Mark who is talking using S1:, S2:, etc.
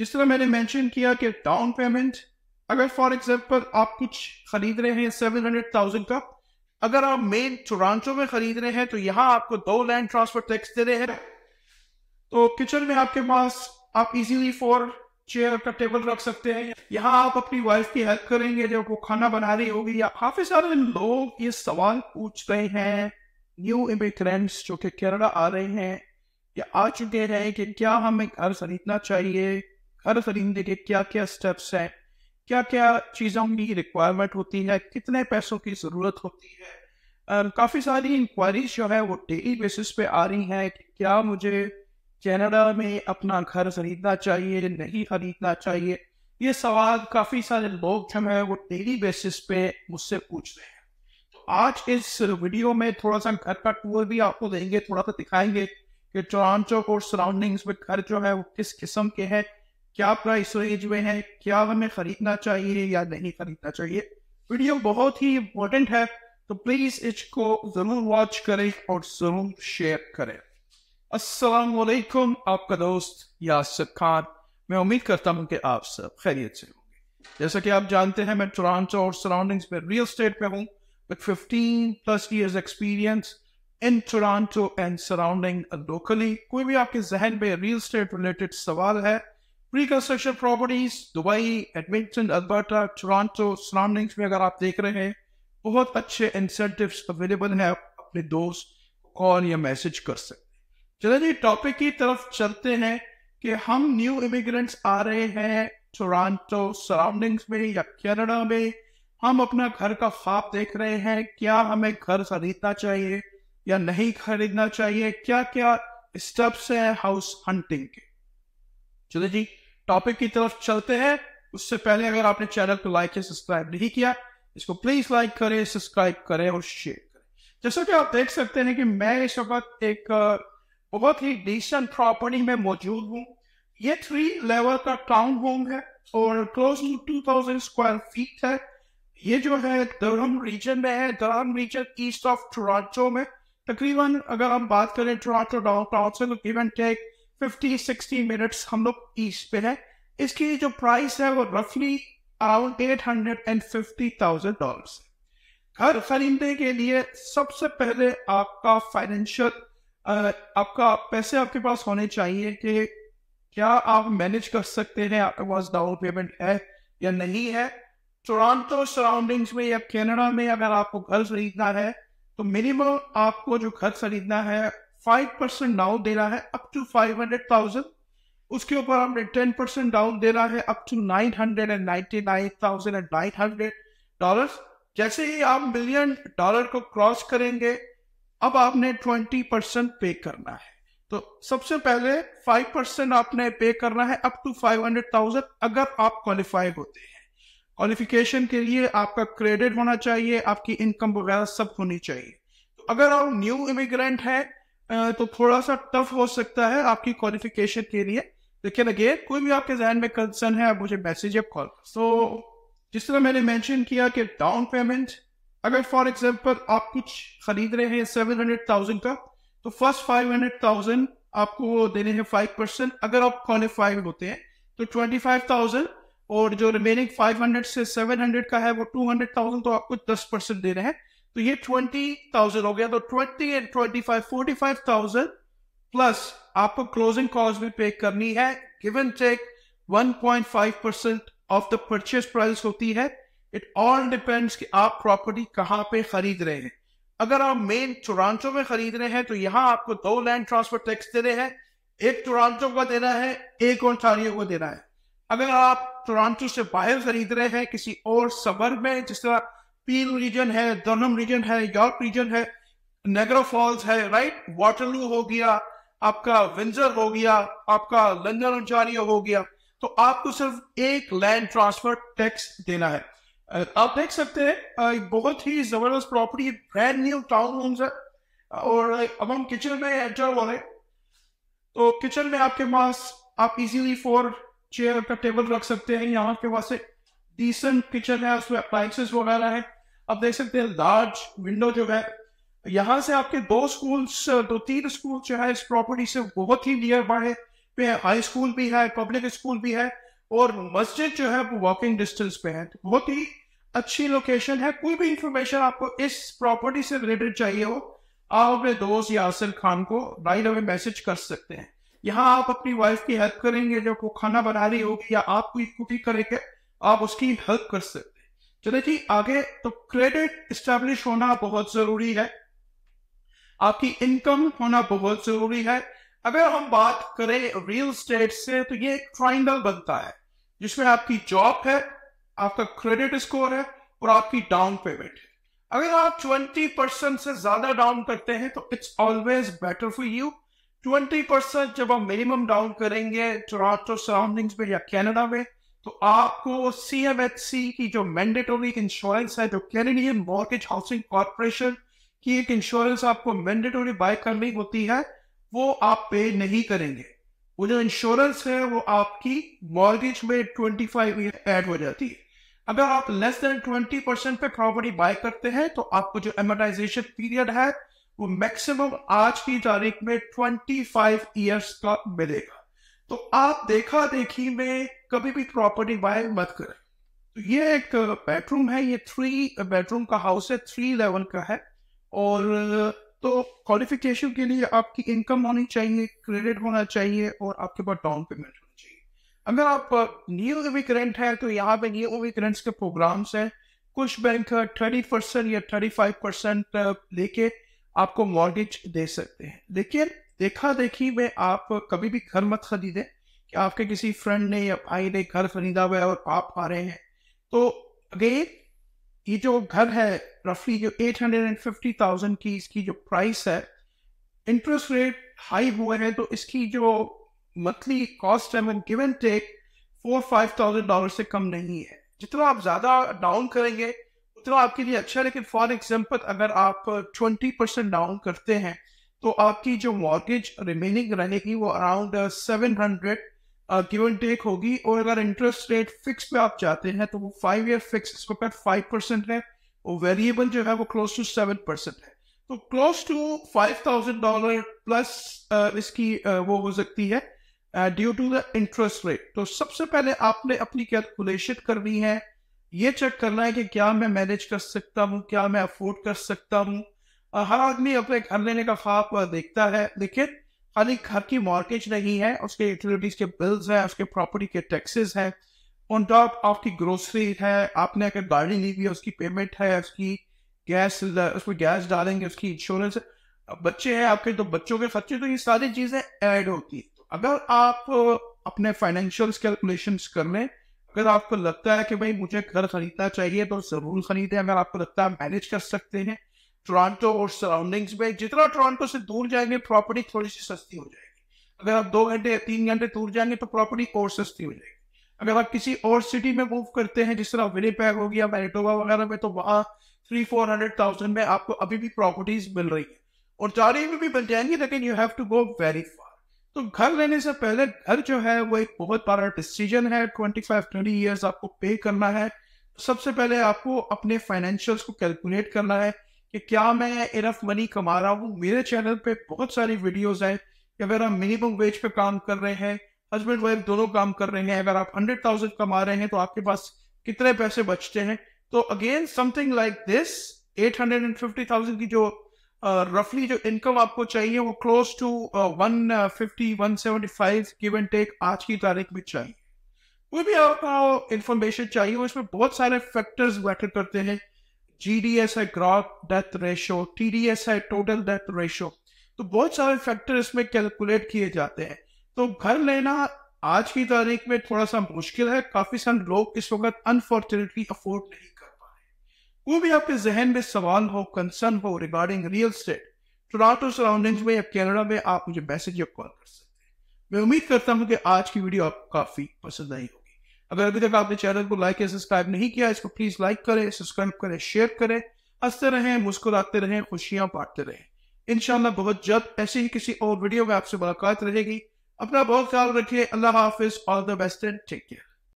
S1: जिस तरह मैंने मेंशन किया कि डाउन पेमेंट अगर फॉर एग्जांपल आप कुछ खरीद रहे हैं सेवन हंड्रेड थाउजेंड का अगर आप मेन टोरांटो में खरीद रहे हैं तो यहाँ आपको दो लैंड ट्रांसफर टैक्स दे रहे हैं तो किचन में आपके पास आप इजीली फोर चेयर का टेबल रख सकते हैं यहाँ आप अपनी वाइफ की हेल्प करेंगे जब वो खाना बना रही होगी या काफी सारे लोग ये सवाल पूछ रहे हैं न्यू इमिग्रेंट्स जो कि केरला आ रहे हैं या आ चुके हैं कि क्या हमें घर खरीदना चाहिए हर खरीदने के क्या क्या स्टेप्स हैं क्या क्या चीज़ों की रिक्वायरमेंट होती है कितने पैसों की ज़रूरत होती है काफ़ी सारी इंक्वायरीज जो है वो डेली बेसिस पे आ रही हैं कि क्या मुझे कैनेडा में अपना घर खरीदना चाहिए नहीं खरीदना चाहिए ये सवाल काफ़ी सारे लोग जो है वो डेली बेसिस पे मुझसे पूछ रहे हैं तो आज इस वीडियो में थोड़ा सा घर का टूर भी आपको देंगे थोड़ा सा दिखाएंगे कि टोरानचो और सराउंडिंग्स में घर जो है वो किस किस्म के हैं क्या प्राइस रेंज में है क्या हमें खरीदना चाहिए या नहीं खरीदना चाहिए वीडियो बहुत ही इम्पोर्टेंट है तो प्लीज इसको जरूर वॉच करें और जरूर शेयर करें अस्सलाम वालेकुम आपका दोस्त यासर खान मैं उम्मीद करता हूं कि आप सब खैरियत से होंगे जैसा कि आप जानते हैं मैं टोरंटो और सराउंडिंग्स में रियल स्टेट में हूं with 15 plus years experience in Toronto and surrounding locally कोई भी आपके जहन में रियल स्टेट रिलेटेड सवाल है preconstruction properties Dubai Edmonton Alberta Toronto surroundings में अगर आप देख रहे हैं बहुत अच्छे इंसेंटिव अवेलेबल हैं आप अपने दोस्त कॉल या मैसेज कर सकते चलो जी टॉपिक की तरफ चलते हैं कि हम न्यू इमिग्रेंट्स आ रहे हैं टोरंटो सराउंडिंग्स में या कनाडा में हम अपना घर का ख्वाब देख रहे हैं क्या हमें घर खरीदना चाहिए या नहीं खरीदना चाहिए क्या क्या स्टेप्स हैं हाउस हंटिंग के चलो जी टॉपिक की तरफ चलते हैं उससे पहले अगर आपने चैनल को लाइक या सब्सक्राइब नहीं किया इसको प्लीज लाइक करें सब्सक्राइब करें और शेयर करें जैसा कि आप देख सकते हैं कि मैं इस वक्त एक बहुत ही डिसेंट प्रॉपर्टी में मौजूद हूँ ये थ्री लेवल का टाउन होम है और close to thousand square feet है ये जो है दरहम रीजन में है Durham region east of Toronto में तकरीबन अगर हम बात करें टोरंटो डाउन टाउन से तो give and take fifty sixty minutes हम लोग ईस्ट पे है इसकी जो प्राइस है वो रफली around eight hundred and fifty thousand dollar घर खरीदने के लिए सबसे पहले आपका फाइनेंशियल आपका पैसे आपके पास होने चाहिए कि क्या आप मैनेज कर सकते हैं आपके पास डाउन पेमेंट है या नहीं है टोरंटो सराउंडिंग्स में या कनाडा में अगर आपको घर खरीदना है तो मिनिमम आपको जो घर खरीदना है फाइव परसेंट डाउन दे रहा है up to five hundred thousand उसके ऊपर हमने टेन परसेंट डाउन दे रहा है up to nine hundred and ninety nine thousand and nine hundred dollar जैसे ही आप मिलियन डॉलर को क्रॉस करेंगे अब आपने ट्वेंटी परसेंट पे करना है तो सबसे पहले फाइव परसेंट आपने पे करना है up to five hundred thousand अगर आप क्वालिफाइड होते हैं क्वालिफिकेशन के लिए आपका क्रेडिट होना चाहिए आपकी इनकम वगैरह सब होनी चाहिए तो अगर आप न्यू इमिग्रेंट हैं तो थोड़ा सा टफ हो सकता है आपकी क्वालिफिकेशन के लिए लेकिन अगेन कोई भी आपके जहन में कंसर्न है आप मुझे मैसेज या कॉल सो जिस तरह मैंने मेंशन किया कि डाउन पेमेंट अगर फॉर एग्जांपल आप कुछ खरीद रहे हैं सेवन हंड्रेड थाउजेंड का तो फर्स्ट फाइव हंड्रेड थाउजेंड आपको देने हैं फाइव परसेंट अगर आप क्वालिफाइड होते हैं तो ट्वेंटी फाइव थाउजेंड और जो रिमेनिंग फाइव हंड्रेड से सेवन हंड्रेड का है वो टू हंड्रेड थाउजेंड तो आपको दस परसेंट दे रहे हैं तो ये ट्वेंटी थाउजेंड हो गया तो twenty and twenty five forty five thousand plus आपको क्लोजिंग कॉस्ट भी पे करनी है given check one point five percent of the purchase price होती है इट ऑल डिपेंड्स कि आप प्रॉपर्टी कहाँ पे खरीद रहे हैं अगर आप मेन टोरांटो में खरीद रहे हैं तो यहाँ आपको दो लैंड ट्रांसफर टैक्स दे रहे हैं एक टोरांटो को देना है एक ओंटारियो को देना है अगर आप टोरांटो से बाहर खरीद रहे हैं किसी और सबर में जिस तरह पील रीजन है दर्नम रीजन है यॉर्क रीजन है नेगरा फॉल्स है राइट वाटरलू हो गया आपका विंजर हो गया आपका लंदन ओंटारियो हो गया तो आपको सिर्फ एक लैंड ट्रांसफर टैक्स देना है आप देख सकते हैं बहुत ही जबरदस्त property brand new town homes है और अब हम किचन में एंटर हो रहे तो किचन में आपके पास आप इजीली फोर चेयर का टेबल रख सकते हैं यहाँ के पास से डिसेंट किचन है उसमें अप्लाइंसेस वगैरह है आप देख सकते हैं लार्ज विंडो जो है यहाँ से आपके दो स्कूल्स दो तीन स्कूल जो है इस प्रॉपर्टी से बहुत ही नियर बाय है हाई स्कूल भी है पब्लिक स्कूल भी है और मस्जिद जो है वो वॉकिंग डिस्टेंस पे है बहुत ही अच्छी लोकेशन है कोई भी इंफॉर्मेशन आपको इस प्रॉपर्टी से रिलेटेड चाहिए हो आप अपने दोस्त यासिर खान को राइट अवे मैसेज कर सकते हैं यहाँ आप अपनी वाइफ की हेल्प करेंगे जो वो खाना बना रही होगी या आप कोई कुकिंग करेंगे आप उसकी हेल्प कर सकते चले जी आगे तो क्रेडिट स्टैब्लिश होना बहुत जरूरी है आपकी इनकम होना बहुत जरूरी है अगर हम बात करें रियल स्टेट से तो ये एक ट्राइंगल बनता है जिसमें आपकी जॉब है आपका क्रेडिट स्कोर है और आपकी डाउन पेमेंट है अगर आप 20 परसेंट से ज्यादा डाउन करते हैं तो it's always better for you 20 percent जब आप मिनिमम डाउन करेंगे टोराटो सराउंडिंग्स में या कैनेडा में तो आपको सी एम एच सी की जो मैंडेटोरी इंश्योरेंस है जो कैनेडियन मॉर्गेज हाउसिंग कॉरपोरेशन की एक इंश्योरेंस आपको मैंडेटोरी बाय करनी होती है वो आप पे नहीं करेंगे वो जो इंश्योरेंस है वो आपकी मॉर्गेज में ट्वेंटी फाइव ईयर एड हो जाती है अगर आप लेस देन ट्वेंटी परसेंट पे प्रॉपर्टी बाय करते हैं तो आपको जो एमोटाइजेशन पीरियड है वो मैक्सिमम आज की तारीख में ट्वेंटी फाइव ईयर्स का मिलेगा तो आप देखा देखी में कभी भी प्रॉपर्टी बाय मत करें तो ये एक बेडरूम है ये थ्री बेडरूम का हाउस है थ्री लेवल का है और तो क्वालिफिकेशन के लिए आपकी इनकम होनी चाहिए क्रेडिट होना चाहिए और आपके पास डाउन पेमेंट होना चाहिए अगर आप न्यू इमिग्रेंट हैं तो यहाँ पे न्यू इमिग्रेंट्स के प्रोग्राम्स हैं कुछ बैंक थर्टी परसेंट या थर्टी फाइव परसेंट लेके आपको मॉर्गेज दे सकते हैं लेकिन देखा देखी में आप कभी भी घर मत खरीदें कि आपके किसी फ्रेंड ने या भाई ने घर खरीदा हुआ है और आप आ रहे हैं तो अगेन ये जो घर है रफली जो eight hundred and fifty thousand की इसकी जो प्राइस है इंटरेस्ट रेट हाई हुए हैं तो इसकी जो मंथली कॉस्ट है given and take four five thousand dollar से कम नहीं है जितना आप ज़्यादा डाउन करेंगे उतना आपके लिए अच्छा है लेकिन फॉर एग्जाम्पल अगर आप ट्वेंटी परसेंट डाउन करते हैं तो आपकी जो मॉर्गेज रिमेनिंग रहेगी वो around seven hundred give and take होगी और अगर इंटरेस्ट रेट फिक्स पे आप चाहते हैं तो वो फाइव ईयर फिक्स इसके ऊपर फाइव परसेंट है और वेरिएबल जो है वो क्लोज टू सेवन परसेंट है तो close to five thousand dollar plus इसकी uh, वो हो सकती है due to the interest rate तो सबसे पहले आपने अपनी कैलकुलेशन करनी है ये चेक करना है कि क्या मैं मैनेज कर सकता हूँ क्या मैं अफोर्ड कर सकता हूँ हर आदमी अपने घर लेने का ख्वाब देखता है लेकिन खाली घर की मॉर्गेज नहीं है उसके यूटिलिटीज के बिल्स है उसके प्रॉपर्टी के टैक्सेस है ऑन टॉप आपकी ग्रोसरी है आपने अगर गाड़ी ली हुई है उसकी पेमेंट है उसकी गैस उसमें गैस डालेंगे उसकी इंश्योरेंस बच्चे हैं आपके तो बच्चों के खर्चे तो ये सारी चीज़ें ऐड होती है तो अगर आप अपने फाइनेंशियल कैलकुलेशन कर लें अगर आपको लगता है कि भाई मुझे घर खरीदना चाहिए तो ज़रूर खरीदें अगर आपको लगता है मैनेज कर सकते हैं टोरंटो और सराउंडिंग्स में जितना टोरंटो से दूर जाएंगे प्रॉपर्टी थोड़ी सी सस्ती हो जाएगी अगर आप दो घंटे या तीन घंटे दूर जाएंगे तो प्रॉपर्टी और सस्ती हो जाएगी अगर आप किसी और सिटी में मूव करते हैं जिस तरह पैक हो गया मैरिटोबा वगैरह में तो वहाँ थ्री फोर हंड्रेड थाउजेंड में आपको अभी भी प्रॉपर्टीज मिल रही है और जारी में भी मिल जाएंगी लेकिन you have to go very far तो घर लेने से पहले घर जो है वो एक बहुत बड़ा डिसीजन है ट्वेंटी फाइव ट्वेंटी ईयर्स आपको पे करना है सबसे पहले आपको अपने फाइनेंशियल्स को कैलकुलेट करना है कि क्या मैं इनफ मनी कमा रहा हूँ मेरे चैनल पे बहुत सारी वीडियोस हैं कि अगर आप मिनिमम वेज पे काम कर रहे हैं हस्बैंड वाइफ दोनों काम कर रहे हैं अगर आप हंड्रेड थाउजेंड कमा रहे हैं तो आपके पास कितने पैसे बचते हैं तो again something like this eight hundred and fifty thousand की जो रफली uh, जो इनकम आपको चाहिए वो close to one fifty one seventy five give and take आज की तारीख में चाहिए कोई भी आपको इन्फॉर्मेशन चाहिए उसमें बहुत सारे फैक्टर्स मैटर करते हैं GDSI crop death ratio TDSI total death ratio तो बहुत सारे फैक्टर इसमें कैलकुलेट किए जाते हैं तो घर लेना आज की तारीख में थोड़ा सा मुश्किल है काफी सारे लोग इस वक्त अनफॉर्चुनेटली अफोर्ड नहीं कर पा रहे कोई भी आपके जहन में सवाल हो कंसर्न हो regarding real estate Toronto surroundings में या कैनेडा में आप मुझे मैसेज या कॉल कर सकते हैं मैं उम्मीद करता हूँ कि आज की वीडियो आपको काफी पसंद आई हो अगर अभी तक आपने चैनल को लाइक या सब्सक्राइब नहीं किया इसको प्लीज लाइक करें सब्सक्राइब करें शेयर करें हंसते रहें मुस्कुराते रहें खुशियां बांटते रहें इनशाला बहुत जल्द ऐसे ही किसी और वीडियो में आपसे मुलाकात रहेगी अपना बहुत ख्याल रखिए अल्लाह हाफिज all the best and take care